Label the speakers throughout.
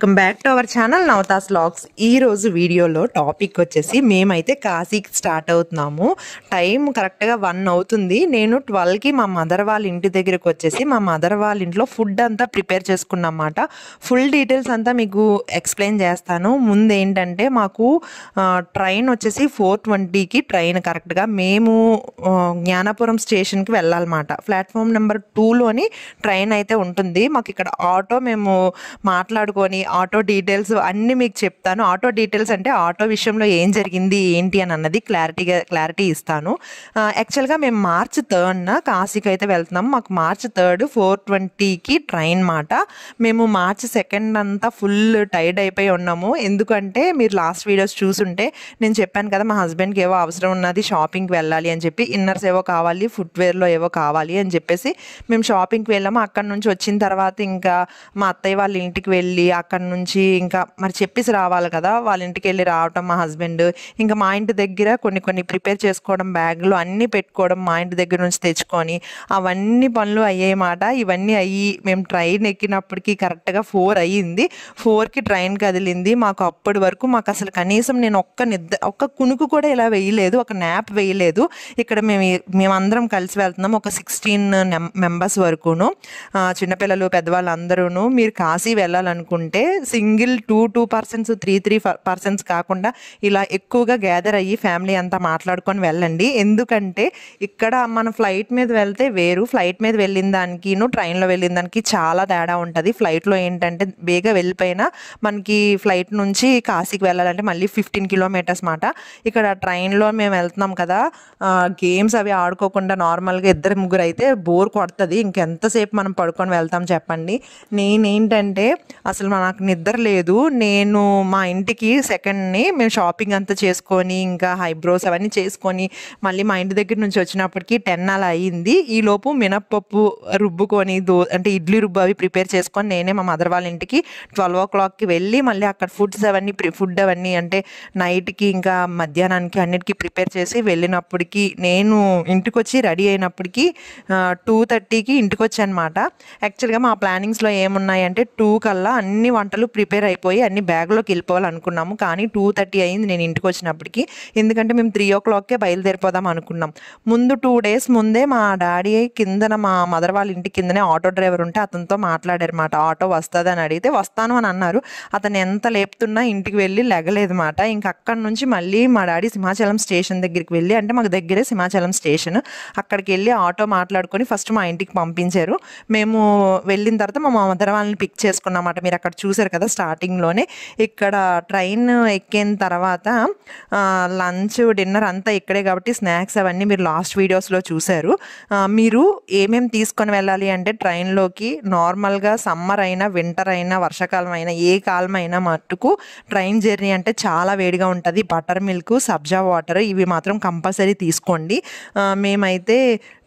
Speaker 1: welcome back to our channel Navathas vlogs ఈరోజు వీడియోలో topic వచ్చేసి మేమైతే కాశీకి స్టార్ట్ అవుతున్నాము టైం కరెక్ట్గా వన్ అవుతుంది నేను ట్వెల్వ్కి మా మదర్ వాళ్ళ ఇంటి దగ్గరికి వచ్చేసి మా మదర్ వాళ్ళ ఇంట్లో ఫుడ్ అంతా ప్రిపేర్ చేసుకున్నమాట ఫుల్ డీటెయిల్స్ అంతా మీకు ఎక్స్ప్లెయిన్ చేస్తాను ముందు ఏంటంటే మాకు ట్రైన్ వచ్చేసి ఫోర్ ట్వంటీకి ట్రైన్ కరెక్ట్గా మేము జ్ఞానాపురం స్టేషన్కి వెళ్ళాలన్నమాట ప్లాట్ఫామ్ నెంబర్ టూలోని ట్రైన్ అయితే ఉంటుంది మాకు ఇక్కడ ఆటో మేము మాట్లాడుకొని ఆటో డీటెయిల్స్ డీటెయిల్స్ అన్ని మీకు చెప్తాను ఆటో డీటెయిల్స్ అంటే ఆటో విషయంలో ఏం జరిగింది ఏంటి అని అన్నది క్లారిటీగా క్లారిటీ ఇస్తాను యాక్చువల్గా మేము మార్చ్ థర్డ్న కాశీకి అయితే వెళ్తున్నాం మాకు మార్చ్ థర్డ్ ఫోర్ ట్వంటీకి ట్రైన్ మాట మేము మార్చ్ సెకండ్ అంతా ఫుల్ టైర్డ్ అయిపోయి ఉన్నాము ఎందుకంటే మీరు లాస్ట్ వీడియోస్ చూసుంటే నేను చెప్పాను కదా మా హస్బెండ్కి ఏవో అవసరం ఉన్నది షాపింగ్కి వెళ్ళాలి అని చెప్పి ఇన్నర్స్ ఏవో కావాలి ఫుట్వేర్లో ఏవో కావాలి అని చెప్పేసి మేము షాపింగ్కి వెళ్ళాము అక్కడ నుంచి వచ్చిన తర్వాత ఇంకా మా అత్తయ్య వాళ్ళ ఇంటికి వెళ్ళి అక్కడ నుంచి ఇంకా మరి చెప్పేసి రావాలి కదా వాళ్ళ ఇంటికి వెళ్ళి రావటం మా హస్బెండ్ ఇంకా మా ఇంటి దగ్గర కొన్ని కొన్ని ప్రిపేర్ చేసుకోవడం బ్యాగ్లు అన్నీ పెట్టుకోవడం మా ఇంటి దగ్గర నుంచి తెచ్చుకొని అవన్నీ పనులు అయ్యాయి మాట ఇవన్నీ అయ్యి మేము ట్రైన్ ఎక్కినప్పటికీ కరెక్ట్గా ఫోర్ అయ్యింది ఫోర్కి ట్రైన్ కదిలింది మాకు అప్పటి వరకు మాకు అసలు కనీసం నేను ఒక్క నిద్ర ఒక్క కునుకు కూడా ఇలా వేయలేదు ఒక న్యాప్ వేయలేదు ఇక్కడ మేము మేమందరం కలిసి వెళ్తున్నాం ఒక సిక్స్టీన్ మెంబర్స్ వరకును చిన్నపిల్లలు పెద్దవాళ్ళు అందరూను మీరు కాశీ వెళ్ళాలనుకుంటే single still two two persons three three persons కాకుండా ఇలా ఎక్కువగా గ్యాదర్ అయ్యి ఫ్యామిలీ అంతా మాట్లాడుకొని వెళ్ళండి ఎందుకంటే ఇక్కడ మన ఫ్లైట్ మీద వెళ్తే వేరు ఫ్లైట్ మీద వెళ్ళిన దానికిను ట్రైన్లో వెళ్ళిన దానికి చాలా తేడా ఉంటుంది ఫ్లైట్లో ఏంటంటే బేగా వెళ్ళిపోయినా మనకి ఫ్లైట్ నుంచి కాశీకి వెళ్ళాలంటే మళ్ళీ ఫిఫ్టీన్ కిలోమీటర్స్ మాట ఇక్కడ ట్రైన్లో మేము వెళ్తున్నాం కదా గేమ్స్ అవి ఆడుకోకుండా నార్మల్గా ఇద్దరు ముగ్గురు అయితే బోర్ కొడుతుంది ఇంకెంతసేపు మనం పడుకొని వెళ్తాం చెప్పండి నేనేంటంటే అసలు నాకు నిద్ర లేదు లేదు నేను మా ఇంటికి సెకండ్ని మేము షాపింగ్ అంతా చేసుకొని ఇంకా హైబ్రోస్ అవన్నీ చేసుకొని మళ్ళీ మా ఇంటి దగ్గర నుంచి వచ్చినప్పటికి టెన్ అలా అయ్యింది ఈలోపు మినప్పప్పు రుబ్బుకొని దో అంటే ఇడ్లీ రుబ్బు అవి ప్రిపేర్ చేసుకొని నేనే మా మదర్ వాళ్ళ ఇంటికి ట్వెల్వ్ ఓ క్లాక్కి వెళ్ళి మళ్ళీ అక్కడ ఫుడ్స్ అవన్నీ ఫుడ్ అవన్నీ అంటే నైట్కి ఇంకా మధ్యాహ్నానికి అన్నిటికీ ప్రిపేర్ చేసి వెళ్ళినప్పటికీ నేను ఇంటికి వచ్చి రెడీ అయినప్పటికీ టూ థర్టీకి ఇంటికి వచ్చానమాట యాక్చువల్గా మా ప్లానింగ్స్లో ఏమున్నాయంటే టూ కల్లా అన్ని వంటలు ప్రిపేర్ అయిపోయి అన్ని బ్యాగ్లోకి వెళ్ళిపోవాలనుకున్నాము కానీ టూ థర్టీ అయింది నేను ఇంటికి వచ్చినప్పటికి ఎందుకంటే మేము త్రీ ఓ క్లాక్కే బయలుదేరిపోదాం అనుకున్నాం ముందు టూ డేస్ ముందే మా డాడీ కిందన మా మదర్ వాళ్ళ ఇంటి కిందనే ఆటో డ్రైవర్ ఉంటే అతనితో మాట్లాడారు మాట ఆటో వస్తుంది అని అడిగితే వస్తాను అని అన్నారు అతను ఎంత లేపుతున్నా ఇంటికి వెళ్ళి లెగలేదన్నమాట ఇంకా అక్కడి నుంచి మళ్ళీ మా డాడీ సింహాచలం స్టేషన్ దగ్గరికి వెళ్ళి అంటే మాకు దగ్గరే సింహాచలం స్టేషన్ అక్కడికి వెళ్ళి ఆటో మాట్లాడుకొని ఫస్ట్ మా ఇంటికి పంపించారు మేము వెళ్ళిన తర్వాత మా మదర్ వాళ్ళని పిక్ చేసుకున్నామాట మీరు అక్కడ చూసారు కదా స్టార్ట్ స్టార్టింగ్లోనే ఇక్కడ ట్రైన్ ఎక్కిన తర్వాత లంచ్ డిన్నర్ అంతా ఇక్కడే కాబట్టి స్నాక్స్ అవన్నీ మీరు లాస్ట్ వీడియోస్లో చూశారు మీరు ఏమేమి తీసుకొని వెళ్ళాలి అంటే ట్రైన్లోకి నార్మల్గా సమ్మర్ అయినా వింటర్ అయినా వర్షాకాలం అయినా ఏ కాలం అయినా మట్టుకు ట్రైన్ జర్నీ అంటే చాలా వేడిగా ఉంటుంది బటర్ మిల్క్ సబ్జా వాటర్ ఇవి మాత్రం కంపల్సరీ తీసుకోండి మేమైతే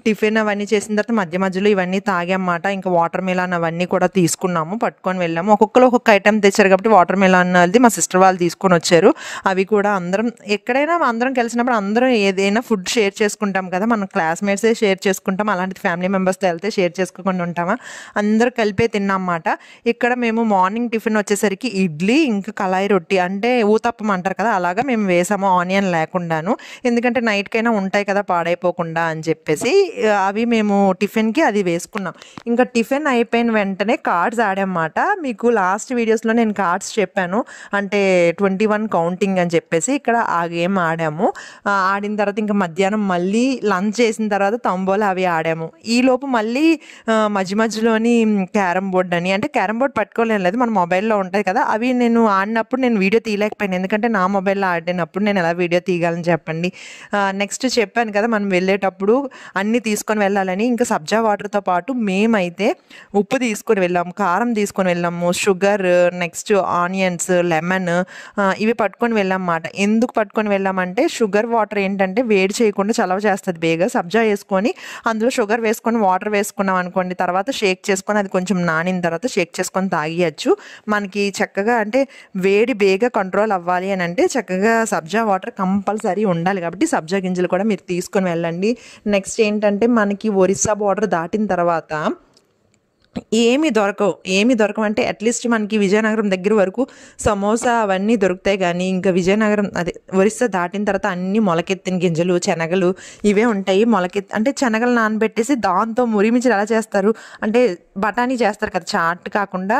Speaker 1: టిఫిన్ అవన్నీ చేసిన తర్వాత మధ్య మధ్యలో ఇవన్నీ తాగామన్నమాట ఇంకా వాటర్ మిలాన్ అవన్నీ కూడా తీసుకున్నాము పట్టుకొని వెళ్ళాము ఒక్కొక్కరు ఒక్కొక్క ఐటెం తెచ్చారు కాబట్టి వాటర్ మిలాన్ అది మా సిస్టర్ వాళ్ళు తీసుకొని వచ్చారు అవి కూడా అందరం ఎక్కడైనా అందరం కలిసినప్పుడు అందరం ఏదైనా ఫుడ్ షేర్ చేసుకుంటాం కదా మనం క్లాస్మేట్సే షేర్ చేసుకుంటాం అలాంటి ఫ్యామిలీ మెంబర్స్తో వెళ్తే షేర్ చేసుకోకుండా ఉంటామా అందరూ కలిపే తిన్నామన్నమాట ఇక్కడ మేము మార్నింగ్ టిఫిన్ వచ్చేసరికి ఇడ్లీ ఇంకా కళాయి రొట్టి అంటే ఊతప్పం అంటారు కదా అలాగా మేము వేసాము ఆనియన్ లేకుండాను ఎందుకంటే నైట్కైనా ఉంటాయి కదా పాడైపోకుండా అని చెప్పేసి అవి మేము టిఫిన్కి అది వేసుకున్నాం ఇంకా టిఫిన్ అయిపోయిన వెంటనే కార్డ్స్ ఆడామాట మీకు లాస్ట్ వీడియోస్లో నేను కార్డ్స్ చెప్పాను అంటే ట్వంటీ వన్ కౌంటింగ్ అని చెప్పేసి ఇక్కడ ఆ గేమ్ ఆడాము ఆడిన తర్వాత ఇంకా మధ్యాహ్నం మళ్ళీ లంచ్ చేసిన తర్వాత తంబోలు అవి ఆడాము ఈలోపు మళ్ళీ మధ్య మధ్యలోని క్యారమ్ బోర్డ్ అని అంటే క్యారమ్ బోర్డ్ పట్టుకోలేను లేదు మన మొబైల్లో ఉంటాయి కదా అవి నేను ఆడినప్పుడు నేను వీడియో తీయలేకపోయాను ఎందుకంటే నా మొబైల్లో ఆడినప్పుడు నేను ఎలా వీడియో తీయగలను చెప్పండి నెక్స్ట్ చెప్పాను కదా మనం వెళ్ళేటప్పుడు అన్ని తీసుకొని వెళ్ళాలని ఇంకా సబ్జా వాటర్తో పాటు మేమైతే ఉప్పు తీసుకొని వెళ్ళాము కారం తీసుకొని వెళ్ళాము షుగర్ నెక్స్ట్ ఆనియన్స్ లెమన్ ఇవి పట్టుకొని వెళ్ళామన్నమాట ఎందుకు పట్టుకొని వెళ్ళామంటే షుగర్ వాటర్ ఏంటంటే వేడి చేయకుండా చలవ చేస్తుంది బేగా సబ్జా వేసుకొని అందులో షుగర్ వేసుకొని వాటర్ వేసుకున్నాం అనుకోండి తర్వాత షేక్ చేసుకొని అది కొంచెం నానిన తర్వాత షేక్ చేసుకొని తాగియచ్చు మనకి చక్కగా అంటే వేడి బేగా కంట్రోల్ అవ్వాలి అని అంటే చక్కగా సబ్జా వాటర్ కంపల్సరీ ఉండాలి కాబట్టి సబ్జా గింజలు కూడా మీరు తీసుకొని వెళ్ళండి నెక్స్ట్ ఏంటంటే ఏంటంటే మనకి ఒరిస్సా బార్డర్ దాటిన తర్వాత ఏమి దొరకవు ఏమి దొరకవంటే అట్లీస్ట్ మనకి విజయనగరం దగ్గర వరకు సమోసా అవన్నీ దొరుకుతాయి కానీ ఇంకా విజయనగరం అదే ఒరిస్సా దాటిన తర్వాత అన్ని మొలకెత్తిన గింజలు శనగలు ఇవే ఉంటాయి మొలకెత్తి అంటే శనగలు నానబెట్టేసి దాంతో మురిమించి ఎలా చేస్తారు అంటే బఠానీ చేస్తారు కదా చాట్ కాకుండా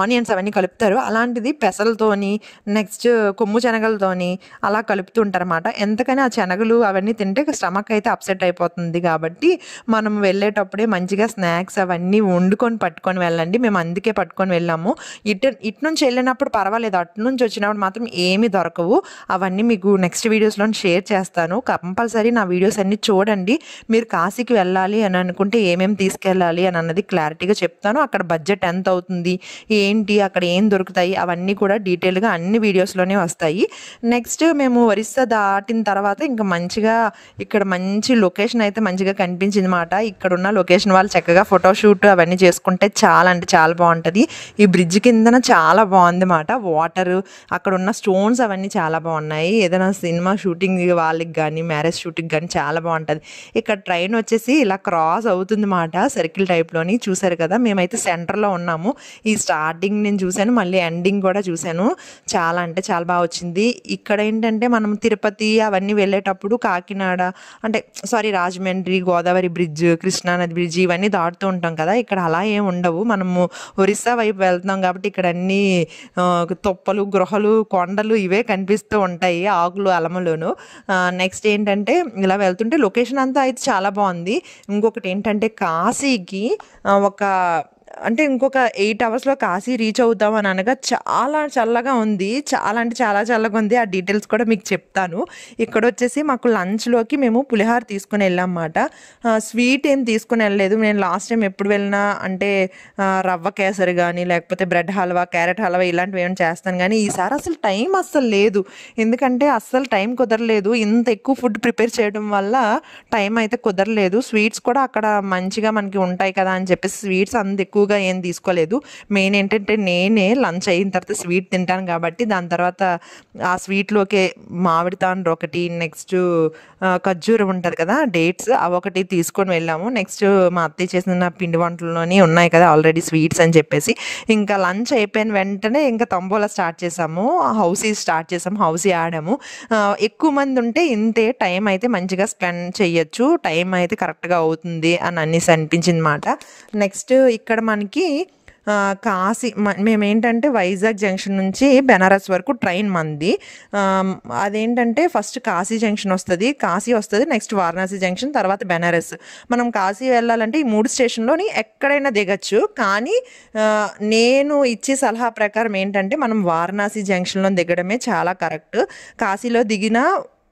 Speaker 1: ఆనియన్స్ అవన్నీ కలుపుతారు అలాంటిది పెసలతోని నెక్స్ట్ కొమ్ము శనగలతోని అలా కలుపుతూ కలుపుతుంటారన్నమాట ఎంతకైనా ఆ శనగలు అవన్నీ తింటే స్టమక్ అయితే అప్సెట్ అయిపోతుంది కాబట్టి మనం వెళ్ళేటప్పుడే మంచిగా స్నాక్స్ అవన్నీ వండుకొని పట్టుకొని వెళ్ళండి మేము అందుకే పట్టుకొని వెళ్ళాము ఇటు ఇటు నుంచి వెళ్ళినప్పుడు పర్వాలేదు అటు నుంచి వచ్చినప్పుడు మాత్రం ఏమీ దొరకవు అవన్నీ మీకు నెక్స్ట్ వీడియోస్లో షేర్ చేస్తాను కంపల్సరీ నా వీడియోస్ అన్నీ చూడండి మీరు కాశీకి వెళ్ళాలి అని అనుకుంటే ఏమేమి తీసుకెళ్ళాలి అని అన్నది క్లారిటీగా చెప్తాను అక్కడ బడ్జెట్ ఎంత అవుతుంది ఏంటి అక్కడ ఏం దొరుకుతాయి అవన్నీ కూడా డీటెయిల్గా అన్ని వీడియోస్లోనే వస్తాయి నెక్స్ట్ మేము ఒరిస్సా దాటిన తర్వాత ఇంకా మంచిగా ఇక్కడ మంచి లొకేషన్ అయితే మంచిగా కనిపించింది మాట ఇక్కడ ఉన్న లొకేషన్ వాళ్ళు చక్కగా ఫోటోషూట్ అవన్నీ చేసుకుంటారు బాగుంటాయి చాలా అంటే చాలా బాగుంటుంది ఈ బ్రిడ్జ్ కిందన చాలా బాగుంది అన్నమాట వాటర్ అక్కడ ఉన్న స్టోన్స్ అవన్నీ చాలా బాగున్నాయి ఏదైనా సినిమా షూటింగ్ వాళ్ళకి కానీ మ్యారేజ్ షూటింగ్ కానీ చాలా బాగుంటుంది ఇక్కడ ట్రైన్ వచ్చేసి ఇలా క్రాస్ అవుతుంది అన్నమాట సర్కిల్ టైప్లోని చూసారు కదా మేమైతే సెంటర్లో ఉన్నాము ఈ స్టార్టింగ్ నేను చూశాను మళ్ళీ ఎండింగ్ కూడా చూశాను చాలా అంటే చాలా బాగా వచ్చింది ఇక్కడ ఏంటంటే మనం తిరుపతి అవన్నీ వెళ్ళేటప్పుడు కాకినాడ అంటే సారీ రాజమండ్రి గోదావరి బ్రిడ్జ్ కృష్ణానది బ్రిడ్జ్ ఇవన్నీ దాటుతూ ఉంటాం కదా ఇక్కడ అలా ఏం ఉండవు మనము ఒరిస్సా వైపు వెళ్తున్నాం కాబట్టి ఇక్కడ అన్ని తుప్పలు గృహలు కొండలు ఇవే కనిపిస్తూ ఉంటాయి ఆకులు అలమలోను నెక్స్ట్ ఏంటంటే ఇలా వెళ్తుంటే లొకేషన్ అంతా అయితే చాలా బాగుంది ఇంకొకటి ఏంటంటే కాశీకి ఒక అంటే ఇంకొక ఎయిట్ అవర్స్లో కాశీ రీచ్ అవుతాం అని అనగా చాలా చల్లగా ఉంది చాలా అంటే చాలా చల్లగా ఉంది ఆ డీటెయిల్స్ కూడా మీకు చెప్తాను ఇక్కడ వచ్చేసి మాకు లంచ్లోకి మేము పులిహార తీసుకుని అన్నమాట స్వీట్ ఏం తీసుకుని వెళ్ళలేదు నేను లాస్ట్ టైం ఎప్పుడు వెళ్ళినా అంటే రవ్వ కేసరి కానీ లేకపోతే బ్రెడ్ హల్వా క్యారెట్ హల్వా ఇలాంటివి ఏమైనా చేస్తాను కానీ ఈసారి అసలు టైం అస్సలు లేదు ఎందుకంటే అస్సలు టైం కుదరలేదు ఇంత ఎక్కువ ఫుడ్ ప్రిపేర్ చేయడం వల్ల టైం అయితే కుదరలేదు స్వీట్స్ కూడా అక్కడ మంచిగా మనకి ఉంటాయి కదా అని చెప్పేసి స్వీట్స్ అంత ఎక్కువ ఎక్కువగా ఏం తీసుకోలేదు మెయిన్ ఏంటంటే నేనే లంచ్ అయిన తర్వాత స్వీట్ తింటాను కాబట్టి దాని తర్వాత ఆ స్వీట్లోకే మామిడి తాండ్ర ఒకటి నెక్స్ట్ ఖర్జూరం ఉంటుంది కదా డేట్స్ అవొకటి తీసుకొని వెళ్ళాము నెక్స్ట్ మా అత్తయ్య చేసిన పిండి వంటల్లోనే ఉన్నాయి కదా ఆల్రెడీ స్వీట్స్ అని చెప్పేసి ఇంకా లంచ్ అయిపోయిన వెంటనే ఇంకా తంబోలా స్టార్ట్ చేసాము హౌసీ స్టార్ట్ చేసాము హౌసీ ఆడాము ఎక్కువ మంది ఉంటే ఇంతే టైం అయితే మంచిగా స్పెండ్ చేయొచ్చు టైం అయితే కరెక్ట్గా అవుతుంది అని అనేసి అనిపించింది మాట నెక్స్ట్ ఇక్కడ మనకి కాశీ మేమేంటంటే వైజాగ్ జంక్షన్ నుంచి బెనారస్ వరకు ట్రైన్ మంది అదేంటంటే ఫస్ట్ కాశీ జంక్షన్ వస్తుంది కాశీ వస్తుంది నెక్స్ట్ వారణాసి జంక్షన్ తర్వాత బెనారస్ మనం కాశీ వెళ్ళాలంటే ఈ మూడు స్టేషన్లోని ఎక్కడైనా దిగచ్చు కానీ నేను ఇచ్చే సలహా ప్రకారం ఏంటంటే మనం వారణాసి జంక్షన్లో దిగడమే చాలా కరెక్ట్ కాశీలో దిగిన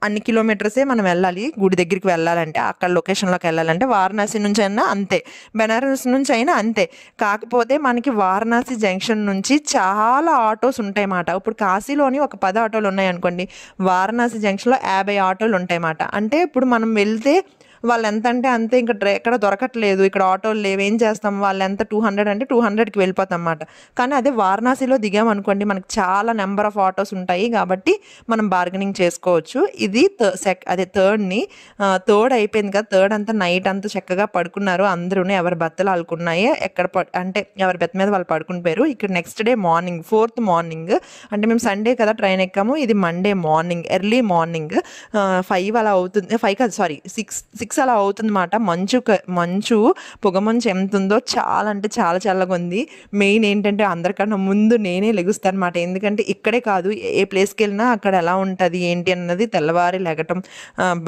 Speaker 1: అన్ని కిలోమీటర్సే మనం వెళ్ళాలి గుడి దగ్గరికి వెళ్ళాలంటే అక్కడ లొకేషన్లోకి వెళ్ళాలంటే వారణాసి నుంచి అయినా అంతే బెనారస్ నుంచి అయినా అంతే కాకపోతే మనకి వారణాసి జంక్షన్ నుంచి చాలా ఆటోస్ ఉంటాయి మాట ఇప్పుడు కాశీలోని ఒక పది ఆటోలు ఉన్నాయి అనుకోండి వారణాసి జంక్షన్లో యాభై ఆటోలు ఉంటాయి మాట అంటే ఇప్పుడు మనం వెళ్తే వాళ్ళు ఎంత అంటే అంతే ఇంకా ఎక్కడ దొరకట్లేదు ఇక్కడ ఆటోలు లేవు ఏం చేస్తాం వాళ్ళు ఎంత టూ హండ్రెడ్ అంటే టూ హండ్రెడ్కి వెళ్ళిపోతాం అన్నమాట కానీ అదే వారణాసిలో దిగాం అనుకోండి మనకు చాలా నెంబర్ ఆఫ్ ఆటోస్ ఉంటాయి కాబట్టి మనం బార్గెనింగ్ చేసుకోవచ్చు ఇది సెక్ అదే థర్డ్ని థర్డ్ అయిపోయింది కదా థర్డ్ అంతా నైట్ అంతా చక్కగా పడుకున్నారు అందరూ ఎవరి బత్తలు ఆలుకున్నాయి ఎక్కడ అంటే ఎవరి బెత్త మీద వాళ్ళు పడుకునిపోయారు ఇక్కడ next day morning fourth morning అంటే మేము సండే కదా ట్రైన్ ఎక్కాము ఇది Monday morning early morning five అలా అవుతుంది ఫైవ్ కాదు సారీ సిక్స్ సిక్స్ సిక్స్ అలా అవుతుందన్నమాట మంచు మంచు పొగ మంచు ఎంత ఉందో చాలా అంటే చాలా చల్లగా ఉంది మెయిన్ ఏంటంటే అందరికన్నా ముందు నేనే లెగుస్తాను అనమాట ఎందుకంటే ఇక్కడే కాదు ఏ ప్లేస్కి వెళ్ళినా అక్కడ ఎలా ఉంటుంది ఏంటి అన్నది తెల్లవారి లెగటం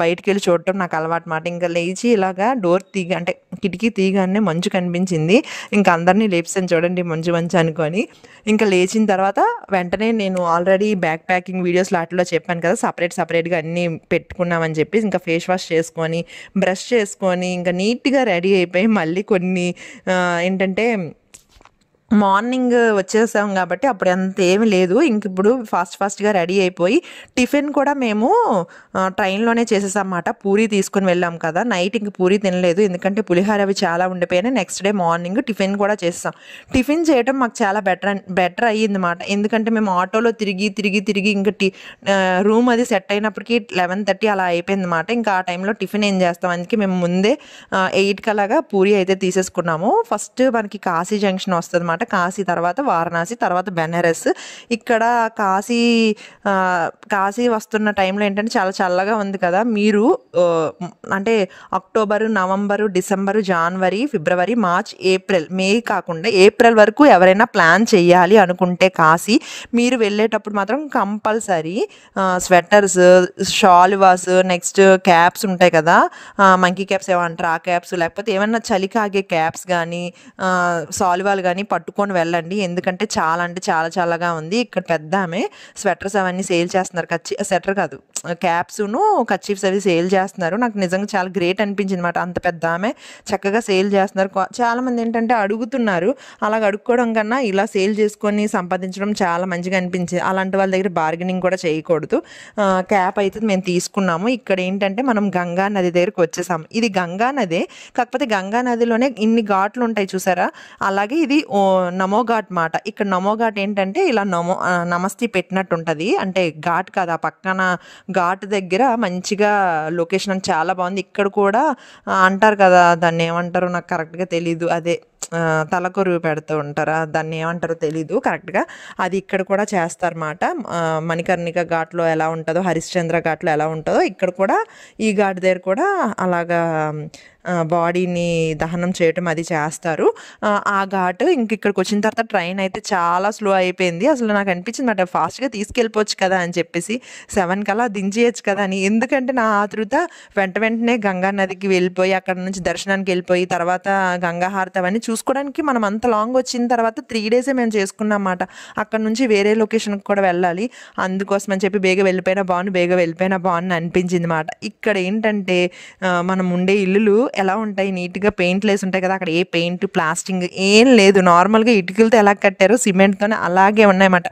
Speaker 1: బయటికి వెళ్ళి చూడటం నాకు అలవాటు మాట ఇంకా లేచి ఇలాగా డోర్ తీగ అంటే కిటికీ తీగానే మంచు కనిపించింది ఇంకా అందరినీ లేపిస్తాను చూడండి మంచు మంచు అనుకొని ఇంకా లేచిన తర్వాత వెంటనే నేను ఆల్రెడీ బ్యాక్ ప్యాకింగ్ వీడియోస్ లాట్లో చెప్పాను కదా సపరేట్ సపరేట్గా అన్నీ పెట్టుకున్నామని చెప్పి ఇంకా ఫేస్ వాష్ చేసుకొని బ్రష్ చేసుకొని ఇంకా నీట్గా రెడీ అయిపోయి మళ్ళీ కొన్ని ఏంటంటే మార్నింగ్ వచ్చేసాం కాబట్టి అప్పుడు అంత ఏమి లేదు ఇంక ఇప్పుడు ఫాస్ట్ ఫాస్ట్గా రెడీ అయిపోయి టిఫిన్ కూడా మేము ట్రైన్లోనే చేసేసామాట పూరి తీసుకుని వెళ్ళాం కదా నైట్ ఇంక పూరి తినలేదు ఎందుకంటే పులిహార అవి చాలా ఉండిపోయినాయి నెక్స్ట్ డే మార్నింగ్ టిఫిన్ కూడా చేస్తాం టిఫిన్ చేయడం మాకు చాలా బెటర్ బెటర్ అయ్యిందన్నమాట ఎందుకంటే మేము ఆటోలో తిరిగి తిరిగి తిరిగి ఇంకా టి రూమ్ అది సెట్ అయినప్పటికీ లెవెన్ థర్టీ అలా అయిపోయింది అయిపోయిందన్నమాట ఇంకా ఆ టైంలో టిఫిన్ ఏం చేస్తాం అందుకే మేము ముందే ఎయిట్ కలాగా పూరి అయితే తీసేసుకున్నాము ఫస్ట్ మనకి కాశీ జంక్షన్ వస్తుంది అనమాట కాశీ తర్వాత వారణాసి తర్వాత బెనారస్ ఇక్కడ కాశీ కాశీ వస్తున్న టైంలో ఏంటంటే చాలా చల్లగా ఉంది కదా మీరు అంటే October November December January February March April May కాకుండా ఏప్రిల్ వరకు ఎవరైనా ప్లాన్ చేయాలి అనుకుంటే కాశీ మీరు వెళ్ళేటప్పుడు మాత్రం కంపల్సరీ స్వెటర్స్ షాల్వాస్ నెక్స్ట్ క్యాప్స్ ఉంటాయి కదా మంకీ క్యాప్స్ ఏమంటారు ఆ క్యాప్స్ లేకపోతే ఏమన్నా చలికాగే క్యాప్స్ కానీ సాల్వాలు కానీ పట్టు కట్టుకొని వెళ్ళండి ఎందుకంటే చాలా అంటే చాలా చాలాగా ఉంది ఇక్కడ పెద్ద ఆమె స్వెటర్స్ అవన్నీ సేల్ చేస్తున్నారు కచ్చి స్వెటర్ కాదు క్యాప్స్ను కచ్చీఫ్స్ అవి సేల్ చేస్తున్నారు నాకు నిజంగా చాలా గ్రేట్ అనిపించింది అనమాట అంత పెద్ద ఆమె చక్కగా సేల్ చేస్తున్నారు చాలామంది ఏంటంటే అడుగుతున్నారు అలాగ అడుక్కోవడం కన్నా ఇలా సేల్ చేసుకొని సంపాదించడం చాలా మంచిగా అనిపించింది అలాంటి వాళ్ళ దగ్గర బార్గెనింగ్ కూడా చేయకూడదు క్యాప్ అయితే మేము తీసుకున్నాము ఇక్కడ ఏంటంటే మనం గంగా నది దగ్గరికి వచ్చేసాము ఇది గంగా నదే కాకపోతే గంగా నదిలోనే ఇన్ని ఘాట్లు ఉంటాయి చూసారా అలాగే ఇది నమో ఘాట్ మాట ఇక్కడ నమో ఘాట్ ఏంటంటే ఇలా నమో నమస్తే పెట్టినట్టు ఉంటుంది అంటే ఘాట్ కాదు ఆ పక్కన ఘాట్ దగ్గర మంచిగా లొకేషన్ చాలా బాగుంది ఇక్కడ కూడా అంటారు కదా దాన్ని ఏమంటారు నాకు కరెక్ట్గా తెలీదు అదే తలకొరువు పెడుతూ ఉంటారు దాన్ని ఏమంటారో తెలీదు కరెక్ట్గా అది ఇక్కడ కూడా చేస్తారన్నమాట మణికర్ణిక ఘాట్లో ఎలా ఉంటుందో హరిశ్చంద్ర ఘాట్లో ఎలా ఉంటుందో ఇక్కడ కూడా ఈ ఘాట్ దగ్గర కూడా అలాగా బాడీని దహనం చేయటం అది చేస్తారు ఆ ఘాట్ ఇంక ఇక్కడికి వచ్చిన తర్వాత ట్రైన్ అయితే చాలా స్లో అయిపోయింది అసలు నాకు అనిపించింది మాట ఫాస్ట్గా తీసుకెళ్ళిపోవచ్చు కదా అని చెప్పేసి సెవెన్ కల్లా దించేయచ్చు కదా అని ఎందుకంటే నా ఆతృత వెంట వెంటనే గంగా నదికి వెళ్ళిపోయి అక్కడ నుంచి దర్శనానికి వెళ్ళిపోయి తర్వాత గంగా హారతి అవన్నీ చూసుకోవడానికి మనం అంత లాంగ్ వచ్చిన తర్వాత త్రీ డేసే మేము చేసుకున్నాం అన్నమాట అక్కడ నుంచి వేరే లొకేషన్కి కూడా వెళ్ళాలి అందుకోసం అని చెప్పి బేగ వెళ్ళిపోయినా బాగుంది బేగ వెళ్ళిపోయినా బాగుంది అనిపించింది అనమాట ఇక్కడ ఏంటంటే మనం ఉండే ఇల్లులు ఎలా ఉంటాయి నీట్గా పెయింట్లు వేసి ఉంటాయి కదా అక్కడ ఏ పెయింట్ ప్లాస్టింగ్ ఏం లేదు నార్మల్గా ఇటుకలతో ఎలా కట్టారో సిమెంట్తోనే అలాగే ఉన్నాయన్నమాట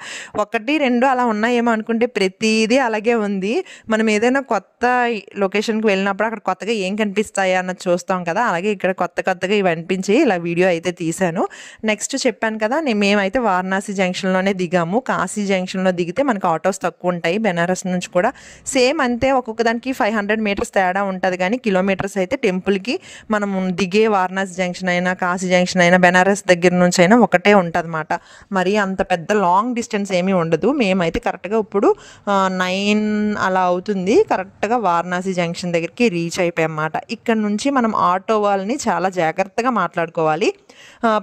Speaker 1: ఒకటి రెండు అలా ఉన్నాయేమో అనుకుంటే ప్రతిదీ అలాగే ఉంది మనం ఏదైనా కొత్త కొత్త లొకేషన్కి వెళ్ళినప్పుడు అక్కడ కొత్తగా ఏం కనిపిస్తాయి అన్నది చూస్తాం కదా అలాగే ఇక్కడ కొత్త కొత్తగా ఇవి అనిపించి ఇలా వీడియో అయితే తీశాను నెక్స్ట్ చెప్పాను కదా నేను మేమైతే వారణాసి జంక్షన్లోనే దిగాము కాశీ జంక్షన్లో దిగితే మనకు ఆటోస్ తక్కువ ఉంటాయి బెనారస్ నుంచి కూడా సేమ్ అంతే ఒక్కొక్క దానికి ఫైవ్ హండ్రెడ్ మీటర్స్ తేడా ఉంటుంది కానీ కిలోమీటర్స్ అయితే టెంపుల్కి మనం దిగే వారణాసి జంక్షన్ అయినా కాశీ జంక్షన్ అయినా బెనారస్ దగ్గర నుంచి అయినా ఒకటే ఉంటుందన్నమాట మరి అంత పెద్ద లాంగ్ డిస్టెన్స్ ఏమీ ఉండదు మేమైతే కరెక్ట్గా ఇప్పుడు నైన్ అలా అవుతుంది కరెక్ట్గా అలాగా వారణాసి జంక్షన్ దగ్గరికి రీచ్ అయిపోయామన్నమాట ఇక్కడ నుంచి మనం ఆటో వాళ్ళని చాలా జాగ్రత్తగా మాట్లాడుకోవాలి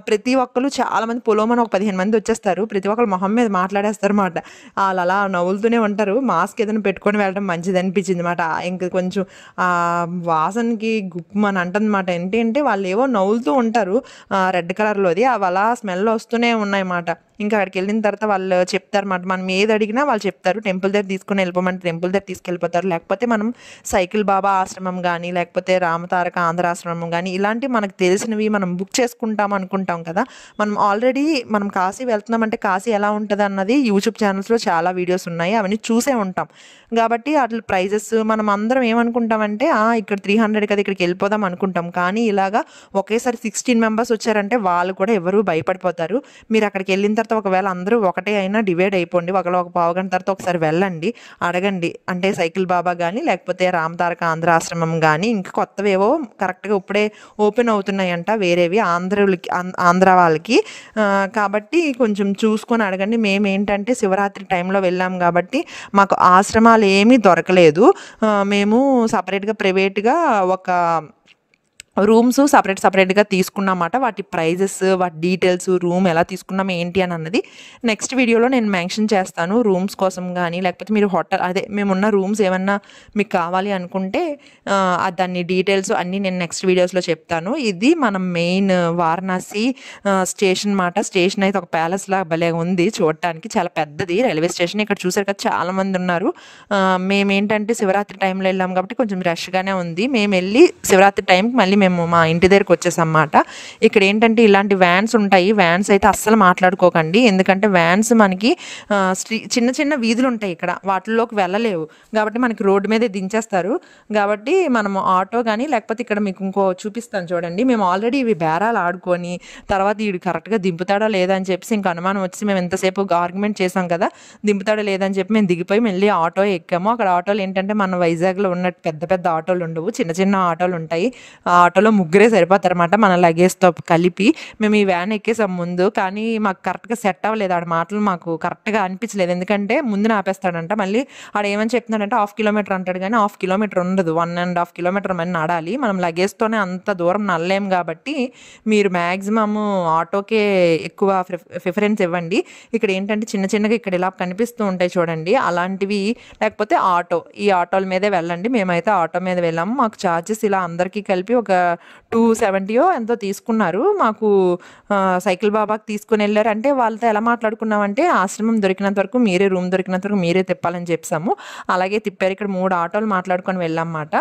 Speaker 1: ప్రతి ఒక్కరు చాలామంది పొలోమని ఒక పదిహేను మంది వచ్చేస్తారు ప్రతి ఒక్కరు మొహం మీద మాట్లాడేస్తారు అన్నమాట వాళ్ళు అలా నవ్వులుతూనే ఉంటారు మాస్క్ ఏదైనా పెట్టుకొని వెళ్ళడం మంచిది అనిపించింది అనమాట ఇంకా కొంచెం వాసనకి గుప్పు అని అంటుందన్నమాట ఏంటి అంటే వాళ్ళు ఏవో నవ్వులుతూ ఉంటారు రెడ్ కలర్లోది అవి అలా స్మెల్ వస్తూనే ఉన్నాయన్నమాట ఇంకా అక్కడికి వెళ్ళిన తర్వాత వాళ్ళు చెప్తారన్నమాట మనం ఏది అడిగినా వాళ్ళు చెప్తారు టెంపుల్ దగ్గర తీసుకుని వెళ్ళిపోమని టెంపుల్ దగ్గర తీసుకెళ్ళిపోతారు లేకపోతే మనం సైకిల్ బాబా ఆశ్రమం కానీ లేకపోతే రామతారక ఆంధ్ర ఆశ్రమం కానీ ఇలాంటి మనకు తెలిసినవి మనం బుక్ చేసుకుంటాం అనుకుంటాం కదా మనం ఆల్రెడీ మనం కాశీ వెళ్తున్నాం అంటే కాశీ ఎలా ఉంటుంది అన్నది యూట్యూబ్ ఛానల్స్లో చాలా వీడియోస్ ఉన్నాయి అవన్నీ చూసే ఉంటాం కాబట్టి అట్ల ప్రైజెస్ మనం అందరం ఏమనుకుంటామంటే ఇక్కడ త్రీ హండ్రెడ్ కదా ఇక్కడికి వెళ్ళిపోదాం అనుకుంటాం కానీ ఇలాగా ఒకేసారి సిక్స్టీన్ మెంబర్స్ వచ్చారంటే వాళ్ళు కూడా ఎవరు భయపడిపోతారు మీరు అక్కడికి వెళ్ళిన తర్వాత ఒకవేళ అందరూ ఒకటే అయినా డివైడ్ అయిపోండి ఒకళ్ళు ఒక పావు గంట తర్వాత ఒకసారి వెళ్ళండి అడగండి అంటే సైకిల్ బాబా కానీ లేకపోతే రామ్ తారక ఆంధ్ర ఆశ్రమం కానీ ఇంకా కొత్తవేవో కరెక్ట్గా ఇప్పుడే ఓపెన్ అవుతున్నాయంట వేరేవి ఆంధ్రులకి ఆంధ్ర వాళ్ళకి కాబట్టి కొంచెం చూసుకొని అడగండి మేము ఏంటంటే శివరాత్రి టైంలో వెళ్ళాం కాబట్టి మాకు ఆశ్రమాలు ఏమీ దొరకలేదు మేము సపరేట్గా ప్రైవేట్గా ఒక రూమ్స్ సపరేట్ సపరేట్గా తీసుకున్నామాట వాటి ప్రైజెస్ వాటి డీటెయిల్స్ రూమ్ ఎలా తీసుకున్నాం ఏంటి అని అన్నది నెక్స్ట్ వీడియోలో నేను మెన్షన్ చేస్తాను రూమ్స్ కోసం కానీ లేకపోతే మీరు హోటల్ అదే మేమున్న రూమ్స్ ఏమన్నా మీకు కావాలి అనుకుంటే దాన్ని డీటెయిల్స్ అన్నీ నేను నెక్స్ట్ వీడియోస్లో చెప్తాను ఇది మన మెయిన్ వారణాసి స్టేషన్ మాట స్టేషన్ అయితే ఒక ప్యాలెస్ లాగా భలే ఉంది చూడటానికి చాలా పెద్దది రైల్వే స్టేషన్ ఇక్కడ చూసారు కదా చాలామంది ఉన్నారు మేమేంటంటే శివరాత్రి టైంలో వెళ్ళాం కాబట్టి కొంచెం రష్గానే ఉంది మేము వెళ్ళి శివరాత్రి టైంకి మళ్ళీ మేము మా ఇంటి దగ్గరికి వచ్చేసన్నమాట ఇక్కడ ఏంటంటే ఇలాంటి వ్యాన్స్ ఉంటాయి వ్యాన్స్ అయితే అస్సలు మాట్లాడుకోకండి ఎందుకంటే వ్యాన్స్ మనకి చిన్న చిన్న వీధులు ఉంటాయి ఇక్కడ వాటిల్లోకి వెళ్ళలేవు కాబట్టి మనకి రోడ్డు మీదే దించేస్తారు కాబట్టి మనము ఆటో కానీ లేకపోతే ఇక్కడ మీకు ఇంకో చూపిస్తాను చూడండి మేము ఆల్రెడీ ఇవి బేరాలు ఆడుకొని తర్వాత వీడు కరెక్ట్గా దింపుతాడో అని చెప్పేసి ఇంకా అనుమానం వచ్చి మేము ఎంతసేపు ఆర్గ్యుమెంట్ చేసాం కదా దింపుతాడో లేదని చెప్పి మేము దిగిపోయి మళ్ళీ ఆటో ఎక్కాము అక్కడ ఆటోలు ఏంటంటే మన వైజాగ్లో ఉన్న పెద్ద పెద్ద ఆటోలు ఉండవు చిన్న చిన్న ఆటోలు ఉంటాయి ఆ ఆటోలో ముగ్గురే సరిపోతారనమాట మన లగేజ్తో కలిపి మేము ఈ వ్యాన్ ఎక్కేసాం ముందు కానీ మాకు కరెక్ట్గా సెట్ అవ్వలేదు ఆడ మాటలు మాకు కరెక్ట్గా అనిపించలేదు ఎందుకంటే ముందు ఆపేస్తాడంట మళ్ళీ ఆడ ఏమని చెప్తున్నాడంటే హాఫ్ కిలోమీటర్ అంటాడు కానీ హాఫ్ కిలోమీటర్ ఉండదు వన్ అండ్ హాఫ్ కిలోమీటర్ మనం నడాలి మనం లగేజ్తోనే అంత దూరం నల్లేం కాబట్టి మీరు మ్యాక్సిమమ్ ఆటోకే ఎక్కువ ప్రిఫరెన్స్ ఇవ్వండి ఇక్కడ ఏంటంటే చిన్న చిన్నగా ఇక్కడ ఇలా కనిపిస్తూ ఉంటాయి చూడండి అలాంటివి లేకపోతే ఆటో ఈ ఆటోల మీదే వెళ్ళండి మేమైతే ఆటో మీద వెళ్ళాము మాకు ఛార్జెస్ ఇలా అందరికీ కలిపి ఒక టూ సెవెంటీయో ఎంతో తీసుకున్నారు మాకు సైకిల్ బాబాకి తీసుకుని వెళ్ళారు అంటే వాళ్ళతో ఎలా మాట్లాడుకున్నామంటే ఆశ్రమం దొరికినంత వరకు మీరే రూమ్ దొరికినంత వరకు మీరే తిప్పాలని చెప్పాము అలాగే తిప్పారు ఇక్కడ మూడు ఆటోలు మాట్లాడుకొని వెళ్ళామన్నమాట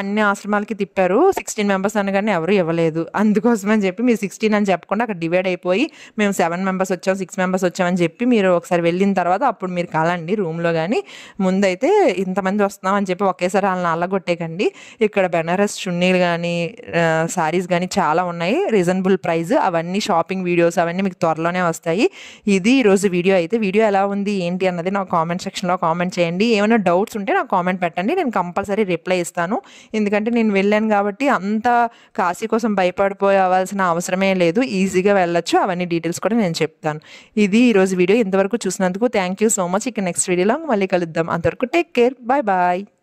Speaker 1: అన్ని ఆశ్రమాలకి తిప్పారు సిక్స్టీన్ మెంబర్స్ అనగానే ఎవరు ఇవ్వలేదు అందుకోసం అని చెప్పి మీరు సిక్స్టీన్ అని చెప్పకుండా అక్కడ డివైడ్ అయిపోయి మేము సెవెన్ మెంబర్స్ వచ్చాం సిక్స్ మెంబర్స్ వచ్చామని చెప్పి మీరు ఒకసారి వెళ్ళిన తర్వాత అప్పుడు మీరు కలండి రూమ్లో కానీ ముందైతే ఇంతమంది వస్తున్నాం అని చెప్పి ఒకేసారి వాళ్ళని అల్లగొట్టేకండి ఇక్కడ బెనారస్ చున్నీలు కానీ శారీస్ కానీ చాలా ఉన్నాయి రీజనబుల్ ప్రైస్ అవన్నీ షాపింగ్ వీడియోస్ అవన్నీ మీకు త్వరలోనే వస్తాయి ఇది ఈరోజు వీడియో అయితే వీడియో ఎలా ఉంది ఏంటి అన్నది నా కామెంట్ సెక్షన్లో కామెంట్ చేయండి ఏమైనా డౌట్స్ ఉంటే నాకు కామెంట్ పెట్టండి నేను కంపల్సరీ రిప్లై ఇస్తాను ఎందుకంటే నేను వెళ్ళాను కాబట్టి అంత కాశీ కోసం భయపడిపోవాల్సిన అవసరమే లేదు ఈజీగా వెళ్ళొచ్చు అవన్నీ డీటెయిల్స్ కూడా నేను చెప్తాను ఇది ఈరోజు వీడియో ఇంతవరకు చూసినందుకు థ్యాంక్ యూ సో మచ్ ఇక నెక్స్ట్ వీడియోలో మళ్ళీ కలుద్దాం అంతవరకు టేక్ కేర్ బాయ్ బాయ్